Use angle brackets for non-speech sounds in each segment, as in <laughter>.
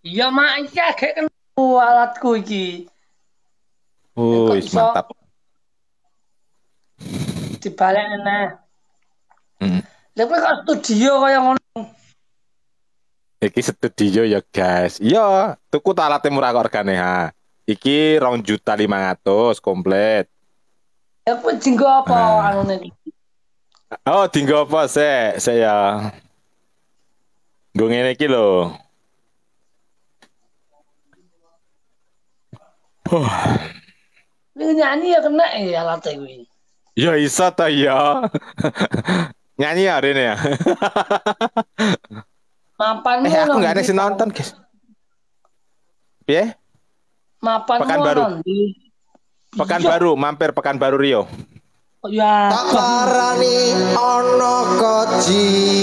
Ya maya kayak kan alatku iki. Oh, mantap. Di balik Hmm. Tapi kok studio kayak ngono. Iki studio ya guys. Iya, tuku alatnya murah kok regane ha. Iki rong juta lima ratus komplit. aku ya, tinggal apa ah. anu Oh, tinggal apa sih? Saya. Gue ngene iki nyanyi ya kena eh, ya lantai gue. Ya isa ta ya. nyanyi ya ini ya. Mapan eh, aku nggak ada gitu. sih nonton guys. Piye? Mapan Pekan baru. Pekan iya. baru, mampir Pekan baru Rio. Oh, ya. Tak parani ono koji.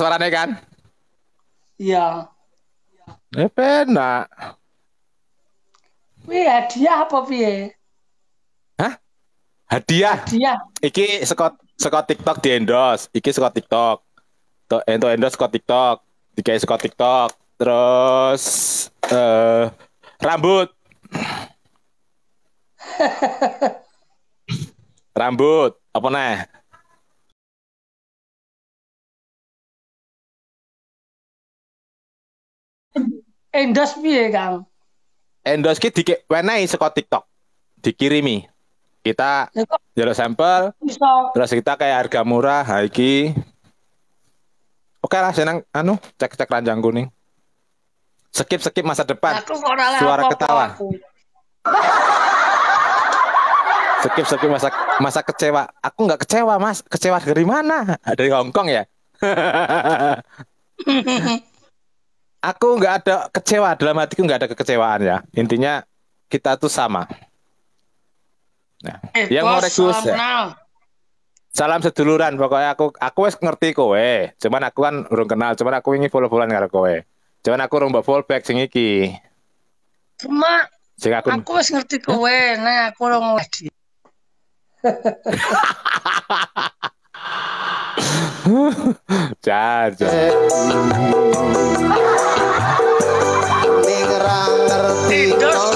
suaranya kan? Iya. Eh penak. Wih hadiah apa piye? Hah? Hadiah. Hadiah. Iki sekot sekot TikTok di endorse. Iki sekot TikTok. To ento eh, endorse sekot TikTok. Dikai sekot TikTok. Terus eh uh, rambut. <laughs> rambut apa nih? endos piye, Kang? endos ki dikit wenai seko TikTok. Dikirimi. Kita jalur sampel. Bisa. Terus kita kayak harga murah, haiki. Oke lah senang anu cek-cek ranjang kuning. Skip-skip masa depan. Aku Suara ketawa. Aku. <laughs> skip skip masa masa kecewa. Aku nggak kecewa, Mas. Kecewa dari mana? Dari Hongkong ya? <laughs> aku nggak ada kecewa dalam hatiku nggak ada kekecewaan ya intinya kita tuh sama nah, eh, yang mau rekus salam, ya. salam seduluran pokoknya aku aku wes ngerti kowe cuman aku kan urung kenal cuman aku ingin follow followan karo kowe cuman aku urung follow back sing cuma sing aku aku ngerti kowe nah aku urung wedi Ciao, <laughs> seperti Endos,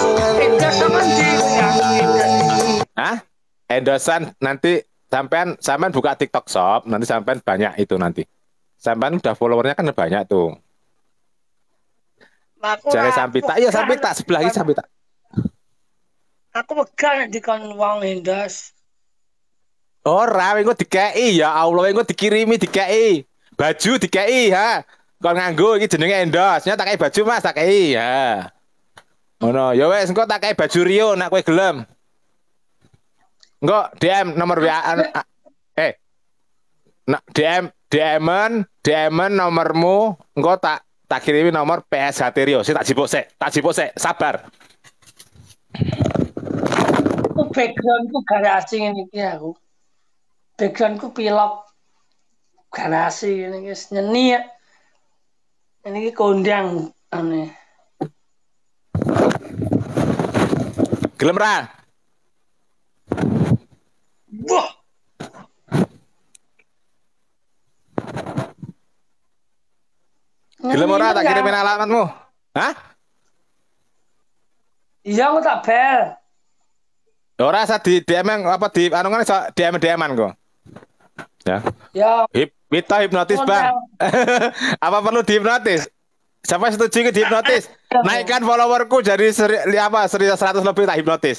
endos sama Hah? Endosan nanti sampean sampean buka TikTok shop, nanti sampean banyak itu nanti. Sampean udah followernya kan banyak tuh. sampai tak ya, sampai tak sebelah sampai tak. Aku pegang di kan wong endos. Ora, engko dikeki ya Allah, engko dikirimi dikeki. Baju dikeki ha. Kon nganggo iki jenenge endos. Nyata kei baju Mas, tak kei ya. Ngono, ya wes engko tak kei baju Rio nak kowe gelem. Engko DM nomor WA eh nak DM DM-an, dm nomormu engko tak tak kirimi nomor PS Rio. Si tak jipuk sik, tak jipuk sik, sabar. Aku backgroundku garasi ini iki aku. Backgroundku pilok garasi ini iki nyeni ya. Ini kondang aneh. Gelem ra? Wah. Gelem ora tak kirimin ya? alamatmu? Hah? Iya aku tak bel. Ora sa di DM apa di anu kan so, DM DM-an kok. Ya. Ya. Hip, kita hipnotis, Bang. <laughs> apa perlu dihipnotis? Siapa setuju ke hipnotis? Iya. Naikkan followerku jadi seri, apa seri 100 lebih tak hipnotis.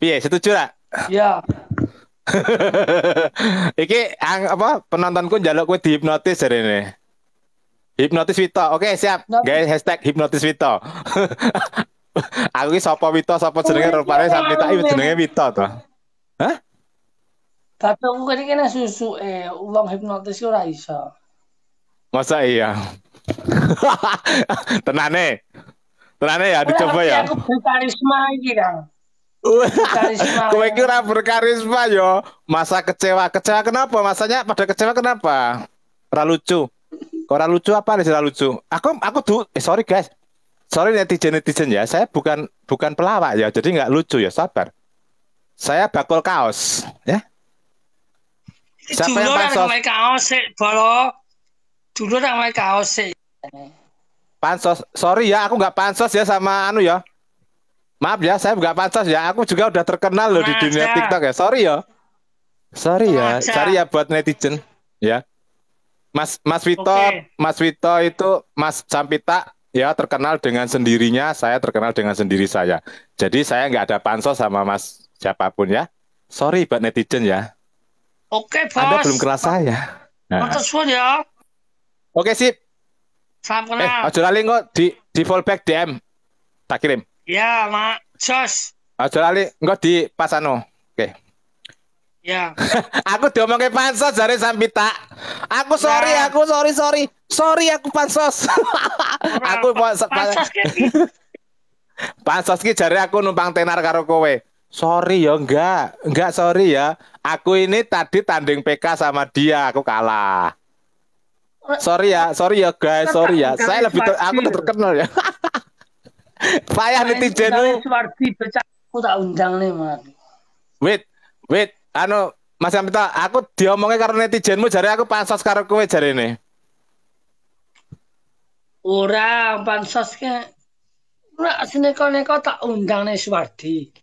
Iya setuju lah? <laughs> Iya. Iki ang, apa penontonku njaluk kowe dihipnotis jare ini. Hipnotis Vito. Oke, okay, siap. Nope. Guys, hashtag hipnotis Wito. <laughs> Aku iki sapa Wito, sapa jenenge oh, rupane iya. sampe tak jenenge Wito to. Hah? Tapi aku kene kena susu eh uang hipnotis ora iso. Masa iya? <laughs> Tenane. Tenane ya dicoba ya. Aku berkarisma iki, Kang. Kowe iki ora berkarisma yo. Masa kecewa. Kecewa kenapa? Masanya pada kecewa kenapa? Ora lucu. Ora lucu apa nih ora lucu? Aku aku tuh eh, sorry guys. Sorry netizen-netizen ya, saya bukan bukan pelawak ya, jadi nggak lucu ya, sabar. Saya bakul kaos, ya. Siapa yang pansos? kaos sih, Dulu namanya kaos sih. Pansos, sorry ya, aku nggak pansos ya sama Anu ya. Maaf ya, saya nggak pansos ya. Aku juga udah terkenal loh Masa. di dunia TikTok ya. Sorry ya. Sorry ya, Masa. sorry ya buat netizen ya. Mas Mas Vito, okay. Mas Vito itu Mas Sampita ya terkenal dengan sendirinya, saya terkenal dengan sendiri saya. Jadi saya nggak ada pansos sama Mas siapapun ya. Sorry buat netizen ya. Oke, okay, Anda belum kenal saya. Ya. Nah. ya. Oke sip. Salam kenal. Eh, aja lali kok di di fallback DM. Tak kirim. Ya, Mak. Sos. Aja lali kok di pasano. Oke. Iya. <laughs> aku diomongke pansos jare tak. Aku sorry, ya. aku sorry, sorry. Sorry aku pansos. <laughs> aku pansos. Pansos ki. <laughs> pansos ki jare aku numpang tenar karo kowe. Sorry ya enggak, enggak sorry ya. Aku ini tadi tanding PK sama dia, aku kalah sorry ya, sorry ya guys, sorry ya. saya lebih ter, aku terkenal ya. Payah <laughs> netizen lu. aku tak undang nih, Man. Wait, wait, anu Mas Amita, aku diomongnya karena netizenmu jari aku pansos karo kowe jari ini. Orang pansos ke kau kau neko tak undang nih Swardi.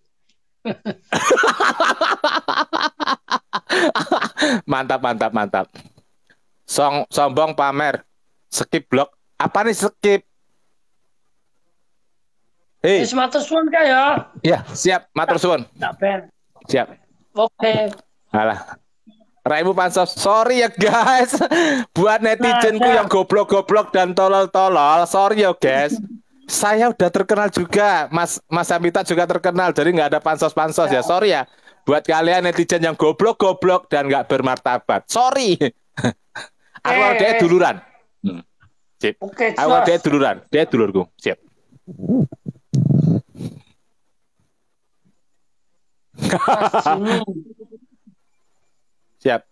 <laughs> mantap, mantap, mantap. Song, sombong pamer. Skip blok. Apa nih skip? Hei. yes, matur suwun ya. Iya, siap, matur suwun. Siap. Oke. Okay. Alah. Raimu Pansos, sorry ya guys, <laughs> buat netizenku nah, yang goblok-goblok dan tolol-tolol, sorry ya guys. Saya udah terkenal juga, Mas Mas Amita juga terkenal, jadi nggak ada pansos-pansos ya. ya. Sorry ya, buat kalian netizen yang goblok-goblok dan nggak bermartabat. Sorry. Aku ada duluran. Hmm. Sip. Okay, Anwar Dek duluran. Dek dulurku. Sip. Hmm. <laughs> Siap.